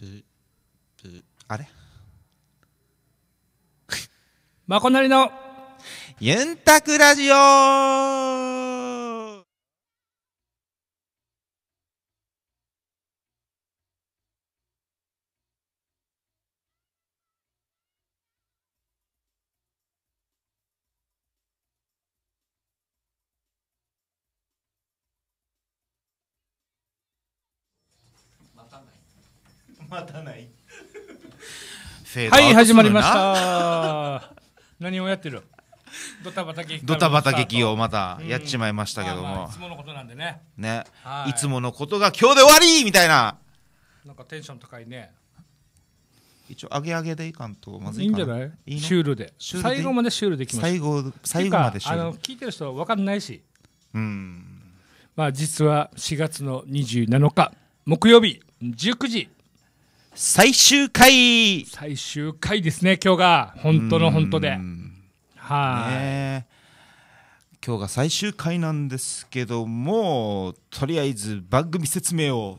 ブブあれ まこなりのユンタクラジオーはい始まりました 何をやってるドタバタ劇ドタバタ劇をまたやっちまいましたけども、まあ、いつものことなんでねね、い、いつものことが今日で終わりみたいななんかテンション高いね一応上げ上げでいかんとまずいいんじゃないシュールで最後までシュールできますた最後最後までシュールあの聞いてる人はかんないしうんまあ実は4月の27日木曜日19時最終回最終回ですね今日が本当の本当ではい、ね、今日が最終回なんですけどもとりあえず番組説明を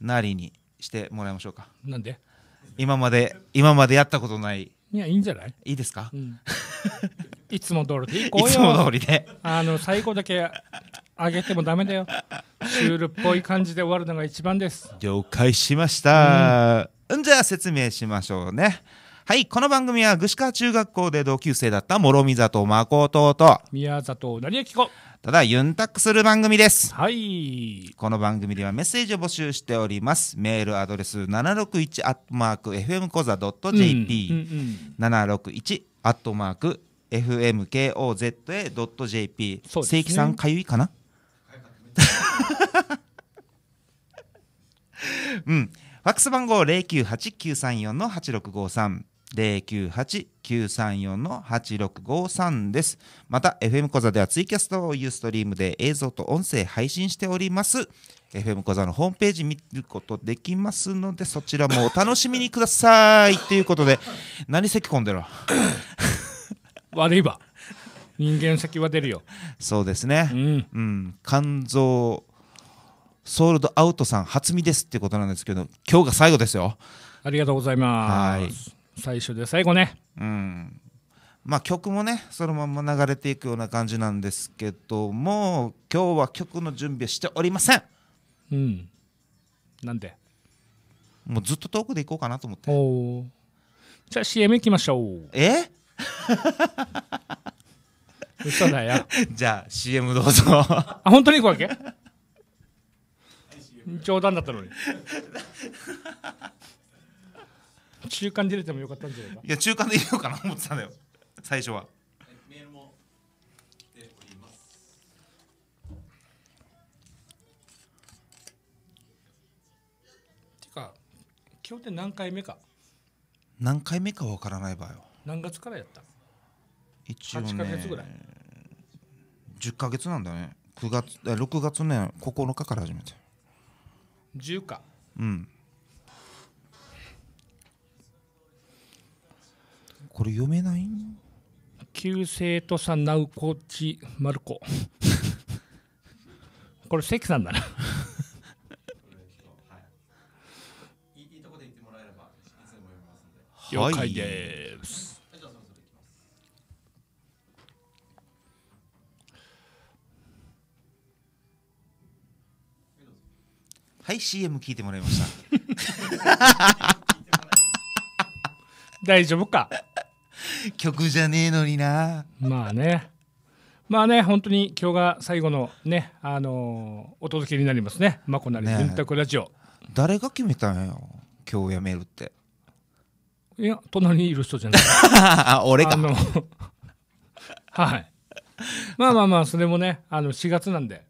なりにしてもらいましょうかなんで今まで今までやったことないいやいいんじゃないいいですか、うん、いつも通りでいいつも通りであの最後だけあげてもダメだよ。シュールっぽい感じで終わるのが一番です。了解しました。うん、じゃあ説明しましょうね。はい、この番組は具志川中学校で同級生だった諸見里誠と宮里成明子。ただユンタックする番組です。はい。この番組ではメッセージを募集しております。メールアドレス761アットマーク FM コザ .jp、うんうんうん、761アットマーク FMKOZA.jp、ね、正規さんかゆいかな うん。ファックス番号098934の8653。098-934-8653です。また、FM 小座ではツイキャストをユーストリームで映像と音声配信しております。FM 小座のホームページ見ることできますので、そちらもお楽しみにください。ということで、何咳込んでる 悪いわ。人間先は出るよそうですね、うん、うん、肝臓ソールドアウトさん初見ですってことなんですけど今日が最後ですよありがとうございます最初で最後ねうんまあ曲もねそのまま流れていくような感じなんですけども今日は曲の準備しておりませんうんなんでもうずっと遠くで行こうかなと思ってじゃあ CM 行きましょうえ嘘だよ。じゃあ CM どうぞ。あ、本当に行くわけ冗談だったのに。中間出れてもよかったんじゃないか。いや、中間でいようかな思ってたんだよ。最初は。今日って何回目か何回目かわからない場合は何月からやった一応、ね、8か月ぐらい10か月なんだね9月6月ね9日から始めて10かうんこれ読めない旧生徒さんナウコチマルコこれ関さんだなはい、了解です、はいはい CM 聞いてもらいました 大丈夫か曲じゃねえのになまあねまあね本当に今日が最後のねあのーお届けになりますね「まこなりねえラジオ誰が決めたんよ今日辞めるって」いや隣にいる人じゃない 俺かはいまあまあまあそれもねあの4月なんで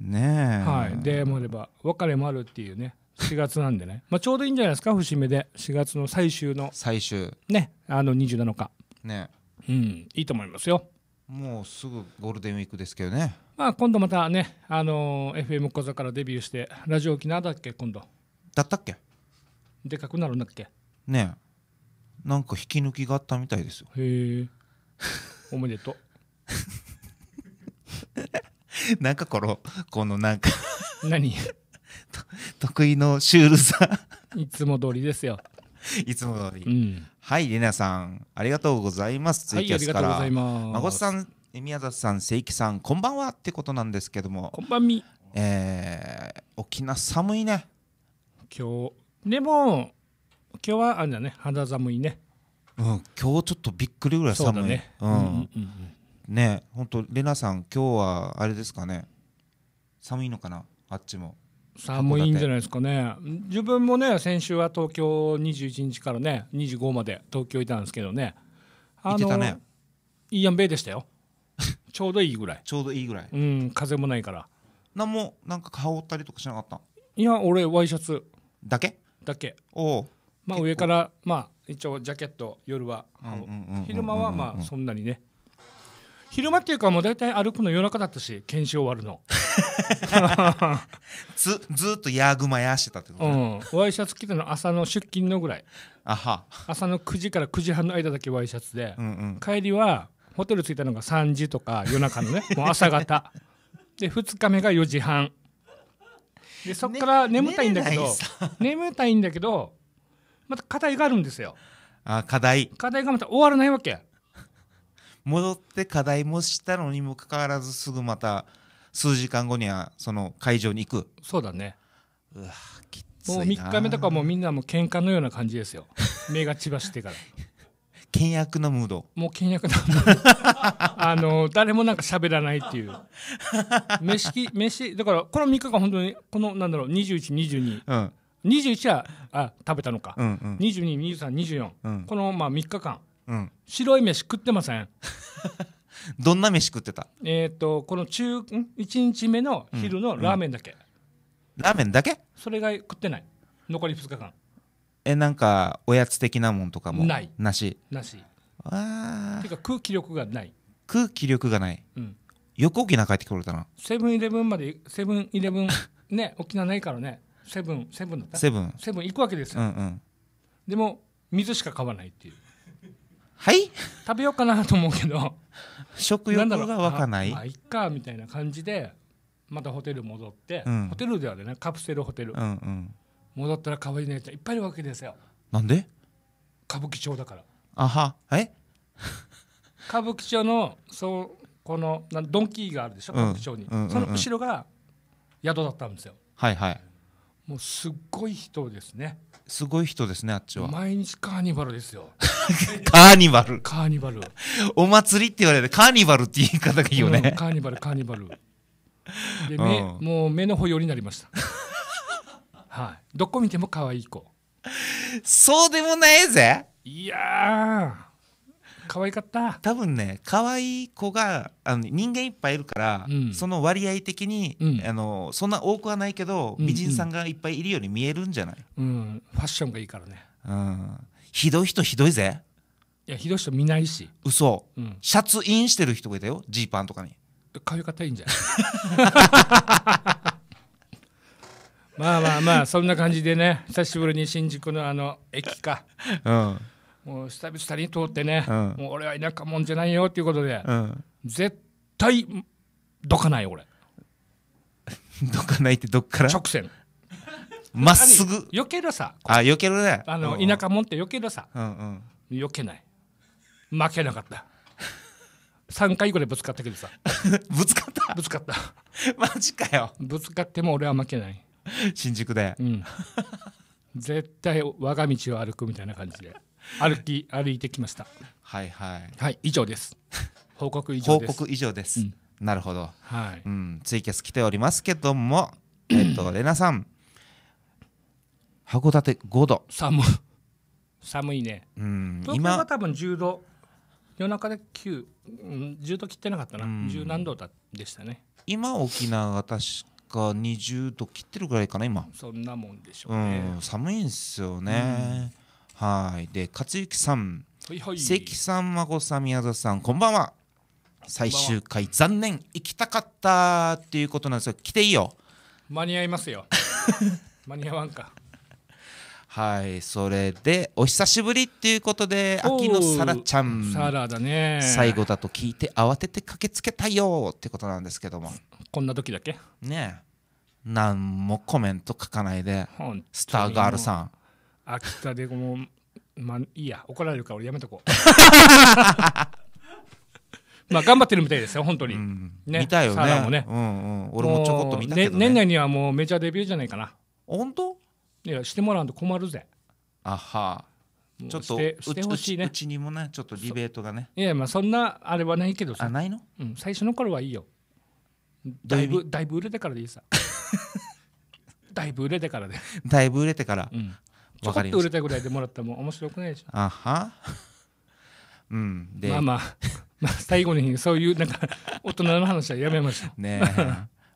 ねえ、はい、でもあれば別れもあるっていうね4月なんでね、まあ、ちょうどいいんじゃないですか節目で4月の最終の最終ねあの27日ねうんいいと思いますよもうすぐゴールデンウィークですけどねまあ今度またね、あのー、FM 小座からデビューしてラジオ沖縄だっけ今度だったっけでかくなるんだっけねえなんか引き抜きがあったみたいですよへえおめでとう なんかこの、このなんか何 得意のシュールさ いつも通りですよ。いつも通り。うん、はい、レナさん、ありがとうございます。ツイキャスから。はい、孫さん、宮里さん、清木さん、こんばんはってことなんですけども。こんばんみ。えー、沖縄寒いね。今日、でも、今日はあじゃね、肌寒いね。うん、今日ちょっとびっくりぐらい寒い。ね、うん、うんうんうんね本当レナさん今日はあれですかね寒いのかなあっちも寒いんじゃないですかね自分もね先週は東京21日からね25まで東京いたんですけどねあって、ね、いいやんべでしたよ ちょうどいいぐらいちょうどいいぐらいうん風もないから何もなんか羽織ったりとかしなかったいや俺ワイシャツだけだけおまあ上からまあ一応ジャケット夜は、昼間はまあそんなにね昼間っていうかもう大体歩くの夜中だったし検証終わるの ずずっとヤーグマやしてたってこと、ね、うんワイシャツ着ての朝の出勤のぐらいあは朝の9時から9時半の間だけワイシャツで、うんうん、帰りはホテル着いたのが3時とか夜中のね もう朝方で2日目が4時半でそこから眠たいんだけど、ね、眠たいんだけど また課題があるんですよあ課題課題がまた終わらないわけ戻って課題もしたのにもかかわらずすぐまた数時間後にはその会場に行くそうだねうわきついもう3日目とかもみんなもう喧嘩のような感じですよ 目が血ばしてから倹約のムードもう倹約のムード あの誰もなんか喋らないっていう飯飯だからこの3日間本当にこのなんだろう2122、うん、21はあ食べたのか、うんうん、222324、うん、このまあ3日間うん、白い飯食ってません どんな飯食ってたえっ、ー、とこの中1日目の昼のラーメンだけ、うんうん、ラーメンだけそれが食ってない残り2日間えなんかおやつ的なもんとかもないなしなしあてか空気力がない空気力がない、うん、横沖縄帰ってくれたなセブンイレブンまでセブンイレブン ね沖縄ないからねセブンセブンだったセブンセブン行くわけですよ、うんうん、でも水しか買わないっていうはい食べようかなと思うけど食欲が湧かないあいっかみたいな感じでまたホテル戻って、うん、ホテルではねカプセルホテル、うんうん、戻ったら可愛い姉ちゃんいっぱいいるわけですよなんで歌舞伎町だからあはえ 歌舞伎町のそうこのなドンキーがあるでしょ歌舞伎町に、うんうんうんうん、その後ろが宿だったんですよはいはいもうすっごい人ですねすごい人ですねあっちは毎日カーニバルですよ カーニバルカーニバルお祭りって言われてカーニバルって言い方がいいよね、カーニバルカーニバルで目、うん、もう目の保養になりましたはいどこ見ても可愛い子そうでもないぜいや可愛かった多分ね可愛い子があの人間いっぱいいるから、うん、その割合的に、うん、あのそんな多くはないけど、うん美人さんがいっぱいいるように見えるんじゃない、うん、ファッションがいいからね、うん、ひどい人ひどいぜいやひどい人見ないし嘘、うん、シャツインしてる人がいたよジーパンとかに可愛かったいいんじゃない まあまあまあそんな感じでね久しぶりに新宿のあの駅かうんもう久々に通ってね、うん、もう俺は田舎もんじゃないよっていうことで、うん、絶対どかない俺 どかないってどっから直線 まっすぐよけるさあよけるねあの、うんうん、田舎もんってよけるさ、うんうん、けない負けなかった3回ぐらいぶつかったけどさ ぶつかったぶつかったマジかよぶつかっても俺は負けない新宿で、うん、絶対我が道を歩くみたいな感じで歩き歩いてきましたはいはいはい以上です 報告以上報です告以上です、うんなるほど、はいうん、ツイキャス来ておりますけどもえっとレナさん函館五度寒い寒いねうん今は多分十度夜中で9、うん、1度切ってなかったな、うん何度だでしたね今沖縄が確か二十度切ってるぐらいかな今そんなもんでしょううね、ん寒いんですよね、はいで勝幸さん、はいはい、関さん孫さん宮田さんこんばんは最終回残念行きたかったっていうことなんですが来ていいよ間に合いますよ 間に合わんかはいそれでお久しぶりっていうことで秋のさらちゃんサラだね最後だと聞いて慌てて駆けつけたよってことなんですけどもこんな時だけねえ何もコメント書かないでスターガールさん秋田でもうまあいいや怒られるから俺やめとこう まあ頑張ってるみたいですよ本当に、うんね、見たよねサラもね、うんうん、俺もちょこっと見たけどね、ね、年内にはもうメジャーデビューじゃないかな本当いやしてもらうと困るぜあはちょっとしてほしいねうちにもねちょっとリベートがねいやまあそんなあれはないけどさあないの、うん、最初の頃はいいよだいぶだいぶ売れてからでいいさ だいぶ売れてからでだいぶ売れてから、うん、ちょっと売れたぐらいでもらったらも面白くないでしょあは うんでまあまあ、まあ、最後にそういうなんか大人の話はやめましょうね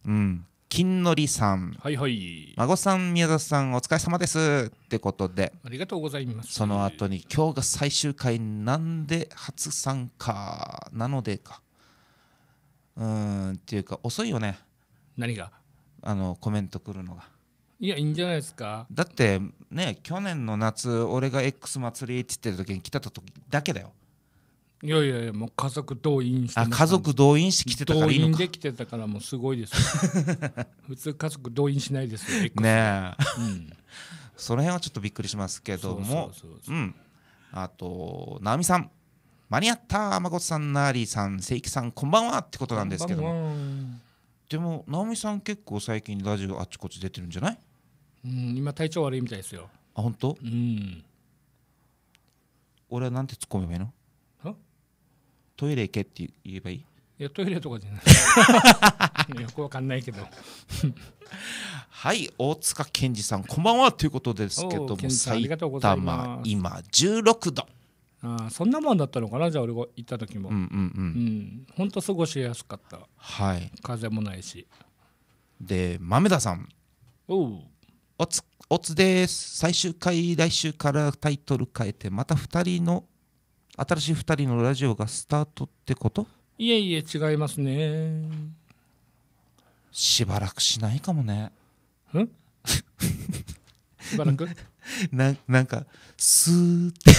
うん金のりさん、はいはい、孫さん、宮田さん、お疲れ様ですってことで、ありがとうございます。その後に、今日が最終回、なんで初参加なのでか。うんっていうか、遅いよね。何があのコメントくるのが。いやいいんじゃないですかだってね去年の夏俺が X 祭りって言ってる時に来た時だけだよいやいやいやもう家族動員してあ家族動員して来てたからいいの動員できてたからもうすごいです 普通家族動員しないですよねえ、うん、その辺はちょっとびっくりしますけどもうんあと直美さん間に合ったまこさんナーリーさん正規さんこんばんはってことなんですけどもでも直美さん結構最近ラジオあっちこっち出てるんじゃないうん、今体調悪いみたいですよあ本当うん俺はなんて突っ込めばいいのトイレ行けって言えばいいいやトイレとかじゃない よくわかんないけどはい大塚健二さんこんばんはということですけども埼玉今16度あそんなもんだったのかなじゃあ俺が行った時もうんうんうん、うん、ほんと過ごしやすかったはい風もないしで豆田さんおうおつおつです最終回来週からタイトル変えてまた2人の新しい2人のラジオがスタートってこといえいえ違いますねしばらくしないかもねんしばらく ななんかすーって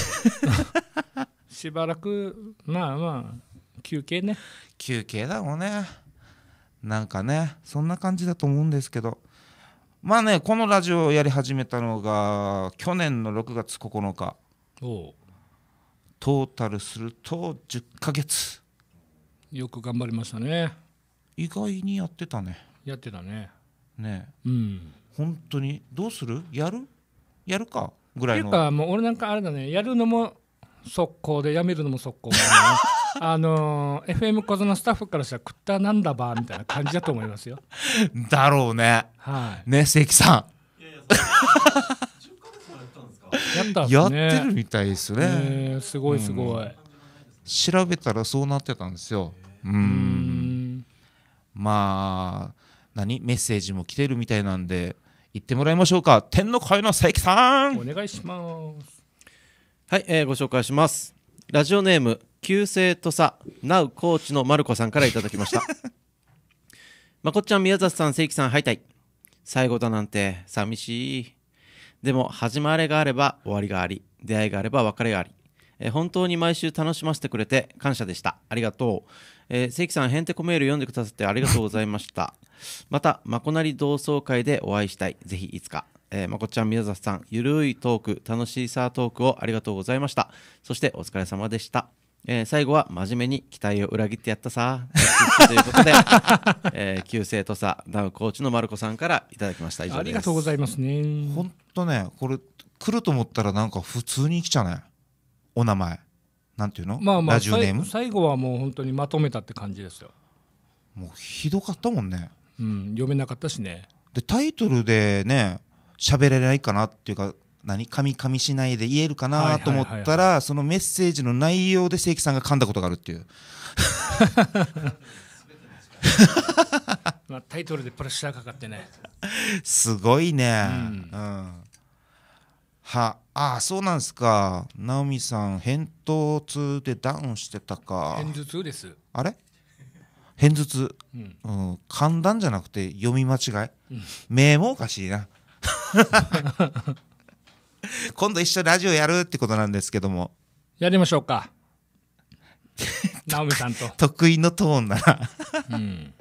しばらくまあまあ休憩ね休憩だろうねなんかねそんな感じだと思うんですけどまあねこのラジオをやり始めたのが去年の6月9日おトータルすると10ヶ月よく頑張りましたね意外にやってたねやってたねねうん本当にどうするやるやるかぐらいのっていうかもう俺なんかあれだねやるのも速攻でやめるのも速攻だね あのー、FM 小座のスタッフからしたら「食ったなんだば」みたいな感じだと思いますよ。だろうね。はい、ね関さん。やってるみたいですね。えー、すごいすごい、うん、調べたらそうなってたんですよ。うんまあ何メッセージも来てるみたいなんで行ってもらいましょうか天の声の関さんお願いしますはい、えー、ご紹介しますラジオネーム旧姓とさ、なうコーチのまるこさんからいただきました まこっちゃん宮里さん正規さん敗退最後だなんて寂しいでも始まりがあれば終わりがあり出会いがあれば別れがありえ本当に毎週楽しませてくれて感謝でした。ありがとう。えー、きさん、へんてこメール読んでくださってありがとうございました。また、まこなり同窓会でお会いしたい。ぜひいつか。えー、まこちゃん、宮里さん、ゆるいトーク、楽しいさトークをありがとうございました。そしてお疲れ様でした。えー、最後は真面目に期待を裏切ってやったさ ということで、え旧生土佐ダウコーチのマルコさんからいただきました以上ですありがとうございますねほんとねこれ来ると思ったらなんか普通に来ちゃねお名前なんていうの、まあまあ、ラジオネーム最後はもう本当にまとめたって感じですよもうひどかったもんねうん読めなかったしねでタイトルでね喋れないかなっていうか何かみかみしないで言えるかなと思ったらそのメッセージの内容で正規さんが噛んだことがあるっていう まあ、タイトルでプレッシャーかかってねすごいね、うん、うん、はあそうなんですか直美さん返答痛でダウンしてたか偏頭痛ですあれ偏頭痛、うん、うん、簡単じゃなくて読み間違い、うん、もおかしいな 今度一緒にラジオやるってことなんですけども。やりましょうか。直美さんと。得意のトーンならうん。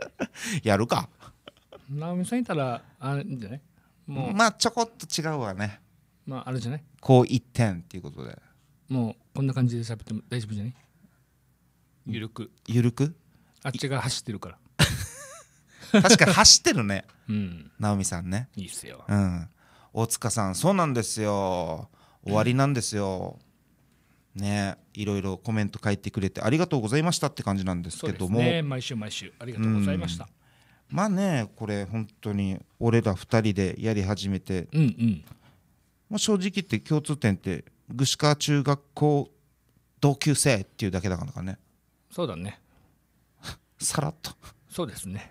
やるか。直美さんいたら、あれじゃないもう。まあ、ちょこっと違うわね。まあ、あれじゃないこう一点っていうことで。もう、こんな感じで喋っても大丈夫じゃないゆるく。ゆるくあっちが走ってるから。確かに走ってるね。うん。直美さんね。いいっすよ。うん。大塚さんそうなんですよ終わりなんですよ、うん、ねいろいろコメント書いてくれてありがとうございましたって感じなんですけども、ね、毎週毎週ありがとうございました、うん、まあねこれ本当に俺ら2人でやり始めて、うんうん、まあ、正直言って共通点って具志川中学校同級生っていうだけだからねそうだね さらっとそうですね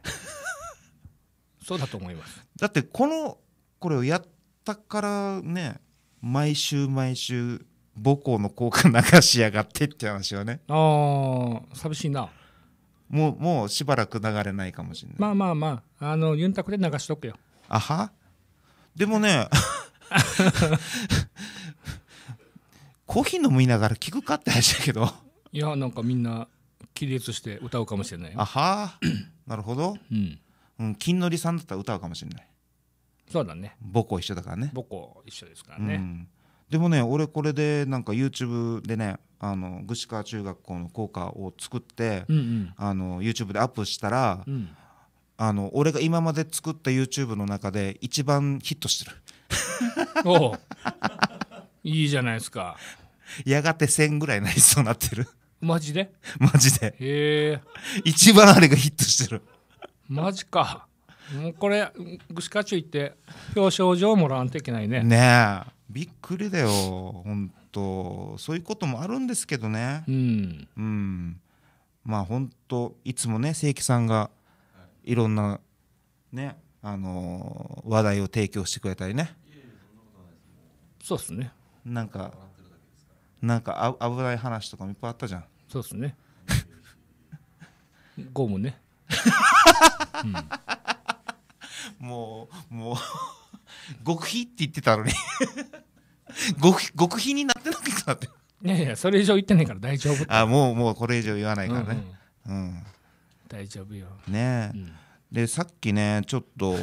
そうだと思いますだってこのこれをやったからね毎週毎週母校の校歌流しやがってって話はねああ寂しいなもうもうしばらく流れないかもしれないまあまあまああのユンタクで流しとくよあはでもねコーヒー飲みながら聞くかって話だけどいやなんかみんな起立して歌うかもしれないあは なるほど、うん、うん、金のりさんだったら歌うかもしれないそうだね母校一緒だからね母校一緒ですからね、うん、でもね俺これでなんか YouTube でねあの具志川中学校の校歌を作って、うんうん、あの YouTube でアップしたら、うん、あの俺が今まで作った YouTube の中で一番ヒットしてる おいいじゃないですかやがて1000ぐらいなりそうなってるマジでマジでへえ一番あれがヒットしてるマジかもうこれ串カツ行って表彰状もらわんといけないねねえびっくりだよ本当そういうこともあるんですけどねうん、うん、まあ本当いつもね清木さんがいろんなねあのー、話題を提供してくれたりねそうですねなんかなんかあ危ない話とかもいっぱいあったじゃんそうですねゴムねうん もうもう極秘って言ってたのに極秘極秘になってなくなっていやいやそれ以上言ってないから大丈夫あもうもうこれ以上言わないからねうん、うんうん、大丈夫よねえ、うん、でさっきねちょっと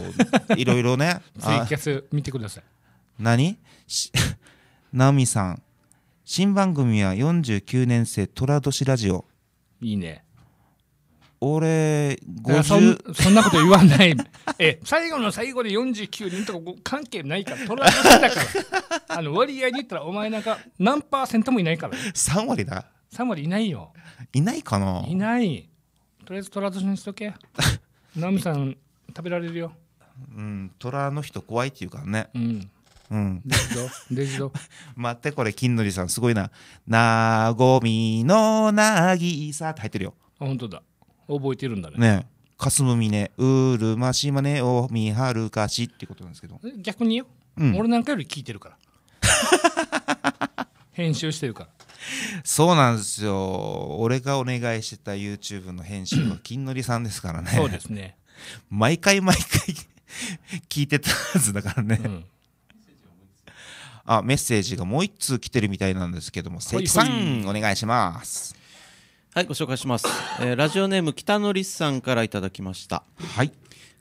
いろいろねツイキャス見てください何 ナミさん新番組は49年生寅年ラジオいいね俺50そんなこと言わないえ最後の最後で49人とか関係ないから取られだからあの割合に言ったらお前なんか何パーセントもいないから、3割だ3割いないよいないかないないとりあえず虎年にしとけ ナムさん食べられるようん虎の人怖いっていうからねうんうん。デジド。待って、これ、金のりさん、すごいな。なごみのなぎさって入ってるよ。あ、本当だ。覚えてるんだねね霞む峰うるましまねを見はるかしってことなんですけど逆によ、うん、俺なんかより聞いてるから 編集してるからそうなんですよ俺がお願いしてた YouTube の編集は金のりさんですからねそうですね毎回毎回 聞いてたはずだからね、うん、あメッセージがもう1通来てるみたいなんですけども関さんお願いしますはいご紹介します、えー、ラジオネーム北のりさんからいただきましたはい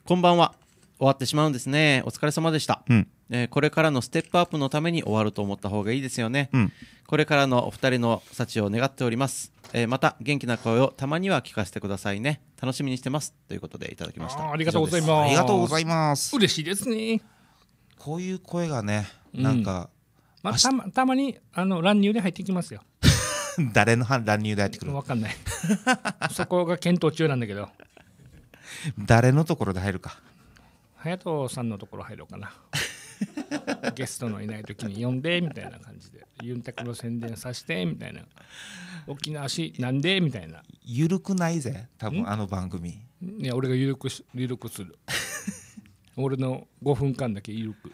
こんばんは終わってしまうんですねお疲れ様でした、うん、えー、これからのステップアップのために終わると思った方がいいですよね、うん、これからのお二人の幸を願っております、えー、また元気な声をたまには聞かせてくださいね楽しみにしてますということでいただきましたありがとうございますありがとうございます嬉しいですねこういう声がねなんか、うん、まあ、たまたまにあの乱入で入ってきますよ 誰の乱入でってくるわかんない そこが検討中なんだけど誰のところで入るか隼人さんのところ入ろうかな ゲストのいない時に呼んでみたいな感じでユンタクの宣伝させてみたいな沖縄市なんでみたいなゆるくないぜ多分あの番組いや俺がゆるくゆるくする俺の5分間だけゆるくって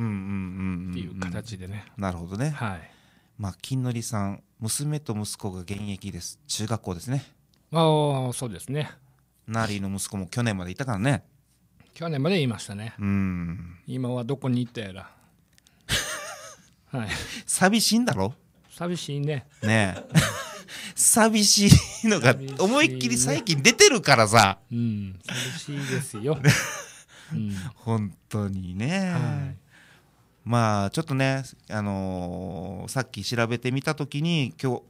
いう形でねなるほどねはいまあ金のりさん娘と息子が現役です中学校ですねああそうですねナーリーの息子も去年までいたからね去年までいましたねうん今はどこに行ったやら はい寂しいんだろ寂しいねねえ 寂しいのが思いっきり最近出てるからさ、ね、うん寂しいですよ、うん、本当にね、はいまあちょっとね、あのー、さっき調べてみたときに今日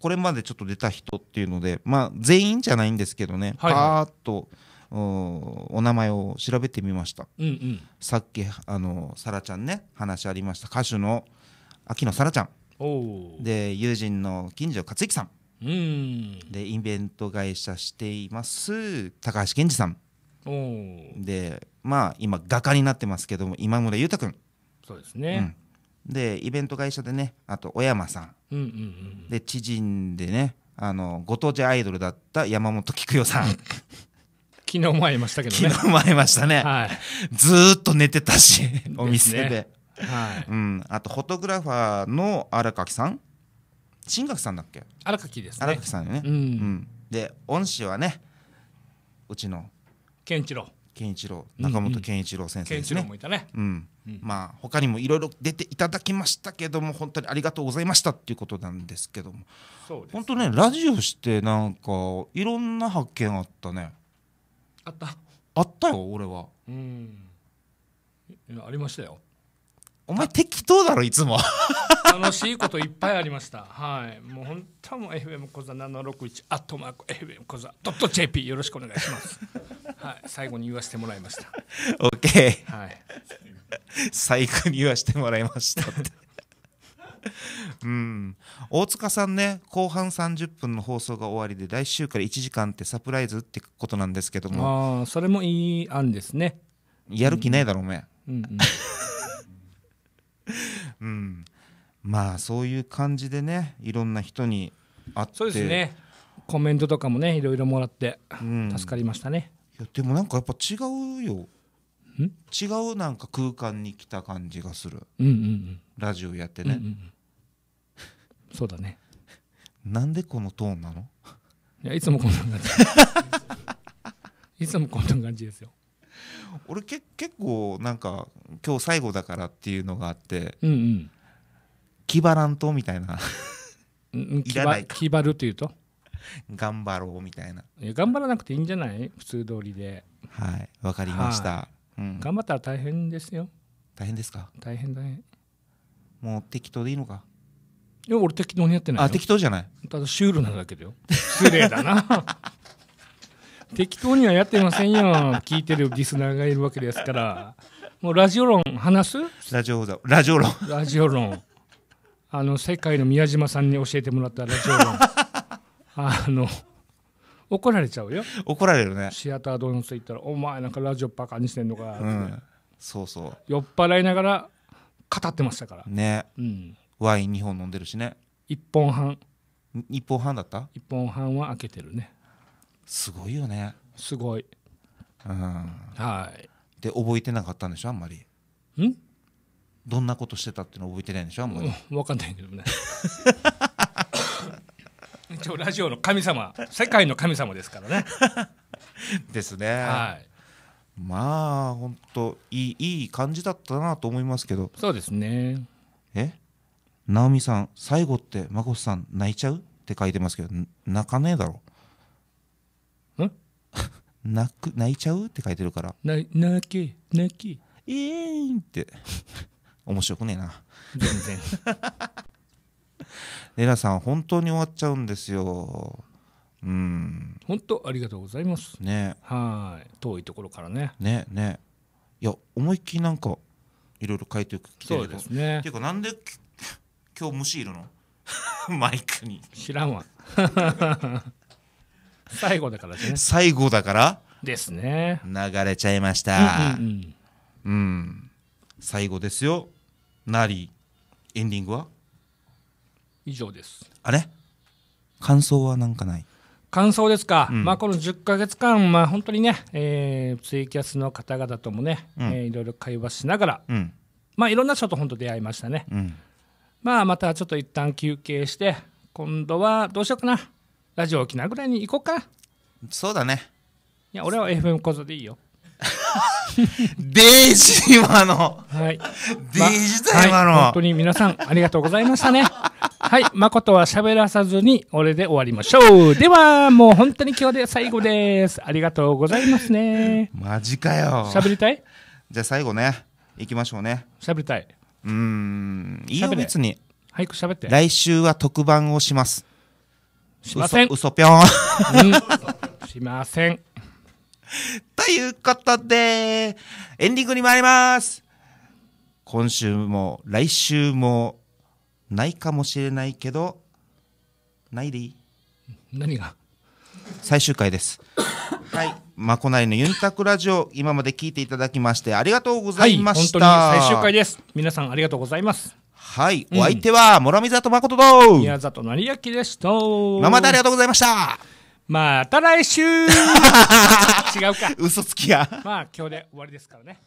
これまでちょっと出た人っていうので、まあ、全員じゃないんですけどね、はい、パーっとお名前を調べてみました、うんうん、さっきあのー、サラちゃんね話ありました歌手の秋野サラちゃんで友人の金城克之さんうんでインベント会社しています高橋健二さんでまあ今画家になってますけども今村裕太君そうですね、うん、でイベント会社でねあと小山さんうんうんうん、で知人でねあのご当地アイドルだった山本菊代さん 昨日も会いましたけどね昨日も会いましたね、はい、ずっと寝てたしお店で、ね、はいうん、あとフォトグラファーの荒垣さん新垣さんだっけ荒垣ですね荒垣さんね、うん、うん、で恩師はねうちの健一郎健一郎中本健一郎先生ですね。うんまあ他にもいろいろ出ていただきましたけども本当にありがとうございましたっていうことなんですけども、ね、本当ねラジオしてなんかいろんな発見あったねあったあったよ俺はうんありましたよお前適当だろいつも楽しいこといっぱいありましたはいもう本当も FM 小座761アットマーク FM 小座ドット JP よろしくお願いしますはい最後に言わせてもらいました OK はい最後に言わせてもらいましたうん大塚さんね後半30分の放送が終わりで来週から1時間ってサプライズってことなんですけどもああそれもいい案ですねやる気ないだろお前、うん、うんうんうんまあそういう感じでねいろんな人に会ってそうですねコメントとかもねいろいろもらって助かりましたね、うん、いやでもなんかやっぱ違うよ違うなんか空間に来た感じがする、うんうんうん、ラジオやってね、うんうん、そうだねなんでこのトーンなのいやいつもこんな感じ いつもこんな感じですよ俺け結構なんか今日最後だからっていうのがあってうんうん気張らんとみたいなうん いらないか気張るっていうと頑張ろうみたいないや頑張らなくていいんじゃない普通通りではいわかりましたうん、頑張ったら大変ですよ大変ですか大変大変もう適当でいいのかいや俺適当にやってないよあ適当じゃないただシュールなだけだよ失礼だな 適当にはやってませんよ聞いてるリスナーがいるわけですからもうラジオ論話すラジオラジオ論ラジオ論あの世界の宮島さんに教えてもらったラジオ論 あの怒られちゃうよ怒られるねシアタードーナツ行ったら「お前なんかラジオバカにしてんのか」って、うん、そうそう酔っ払いながら語ってましたからね、うん、ワイン2本飲んでるしね1本半1本半だった1本半は開けてるねすごいよねすごい、うん、はいで覚えてなかったんでしょあんまりんどんなことしてたっていうの覚えてないんでしょあんまり、うん、分かんないけどね 一応ラジオの神様世界の神様ですからね ですねはいまあ本当いいいい感じだったなと思いますけどそうですねえ直美さん最後って眞子さん泣いちゃうって書いてますけど泣かねえだろ泣く泣いちゃうって書いてるから泣き泣きイーんって 面白くねえな全然レナ さん本当に終わっちゃうんですようん本当ありがとうございますねはい遠いところからねねねいや思いっきりなんかいろいろ書いてきてるそうですねっていうかなんで 今日虫いるのマイクに知らんわ最後だからね最後だからですね流れちゃいました、うん、うんうん、最後ですよなりエンディングは以上ですあれ感想はなんかない感想ですか、うん、まあ、この10か月間、まあ、本当にね、えー、ツイキャスの方々ともね、うん、えー、いろいろ会話しながら、うん、まあ、いろんな人と本当出会いましたね、まあ、またちょっと一旦休憩して今度はどうしようかなラジオ沖縄ぐらいに行こうかそうだねいや俺は FM こそでいいよ デイジ今の、はい、デイジだ、ま、の、はい、本当に皆さんありがとうございましたね はい誠は喋らさずに俺で終わりましょうではもう本当に今日で最後ですありがとうございますねマジかよ喋りたいじゃあ最後ね行きましょうね喋りたいうんいいよ別に早く喋って来週は特番をしますしません。嘘ぴょん。しません。ということで、エンディングに参ります。今週も来週もないかもしれないけど、ないでいい何が最終回です。はい。まこないのユンタクラジオ、今まで聞いていただきまして、ありがとうございました。はい、本当に最終回です。皆さんありがとうございます。はい、お相手は、諸見里誠と、宮里成明でした。今までありがとうございました。また来週 違うか。嘘つきや。まあ、今日で終わりですからね。